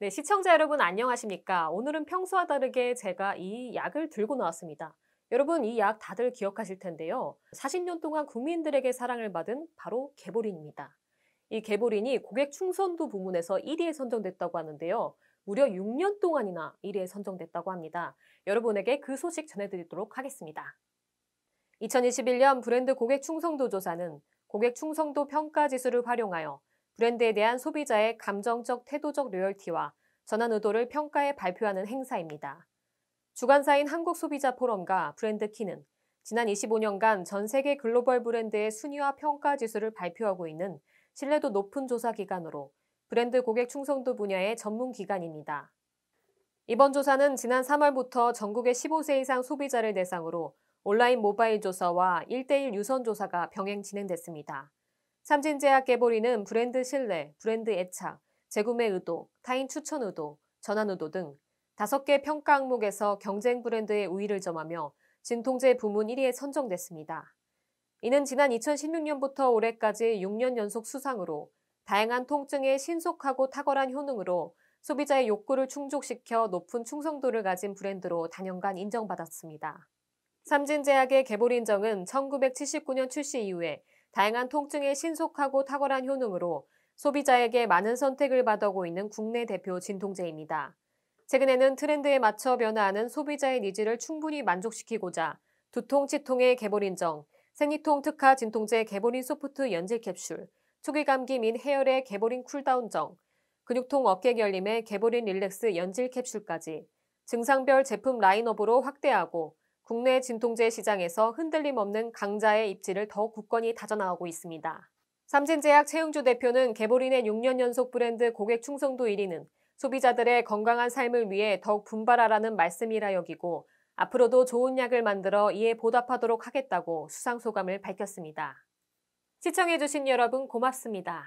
네, 시청자 여러분 안녕하십니까? 오늘은 평소와 다르게 제가 이 약을 들고 나왔습니다. 여러분 이 약 다들 기억하실 텐데요. 40년 동안 국민들에게 사랑을 받은 바로 개보린입니다. 이 개보린이 고객 충선도 부문에서 1위에 선정됐다고 하는데요. 무려 6년 동안이나 1위에 선정됐다고 합니다. 여러분에게 그 소식 전해드리도록 하겠습니다. 2021년 브랜드 고객 충성도 조사는 고객 충성도 평가 지수를 활용하여 브랜드에 대한 소비자의 감정적 태도적 로열티와 전환 의도를 평가해 발표하는 행사입니다. 주관사인 한국소비자포럼과 브랜드키는 지난 25년간 전 세계 글로벌 브랜드의 순위와 평가 지수를 발표하고 있는 신뢰도 높은 조사 기관으로 브랜드 고객 충성도 분야의 전문 기관입니다. 이번 조사는 지난 3월부터 전국의 15세 이상 소비자를 대상으로 온라인 모바일 조사와 1대1 유선 조사가 병행 진행됐습니다. 참진제약 개보리는 브랜드 신뢰, 브랜드 애착, 재구매 의도, 타인 추천 의도, 전환 의도 등 5개 평가 항목에서 경쟁 브랜드의 우위를 점하며 진통제 부문 1위에 선정됐습니다. 이는 지난 2016년부터 올해까지 6년 연속 수상으로 다양한 통증에 신속하고 탁월한 효능으로 소비자의 욕구를 충족시켜 높은 충성도를 가진 브랜드로 단연간 인정받았습니다. 삼진제약의 개보린정은 1979년 출시 이후에 다양한 통증에 신속하고 탁월한 효능으로 소비자에게 많은 선택을 받아오고 있는 국내 대표 진통제입니다. 최근에는 트렌드에 맞춰 변화하는 소비자의 니즈를 충분히 만족시키고자 두통, 치통의 개볼 린정 생리통 특화 진통제 개보린 소프트 연질 캡슐, 초기 감기 및 해열의 개보린 쿨다운정, 근육통 어깨 결림의 개보린 릴렉스 연질 캡슐까지 증상별 제품 라인업으로 확대하고 국내 진통제 시장에서 흔들림 없는 강자의 입지를 더욱 굳건히 다져나가고 있습니다. 삼진제약 최흥주 대표는 개보린의 6년 연속 브랜드 고객 충성도 1위는 소비자들의 건강한 삶을 위해 더욱 분발하라는 말씀이라 여기고 앞으로도 좋은 약을 만들어 이에 보답하도록 하겠다고 수상 소감을 밝혔습니다. 시청해주신 여러분 고맙습니다.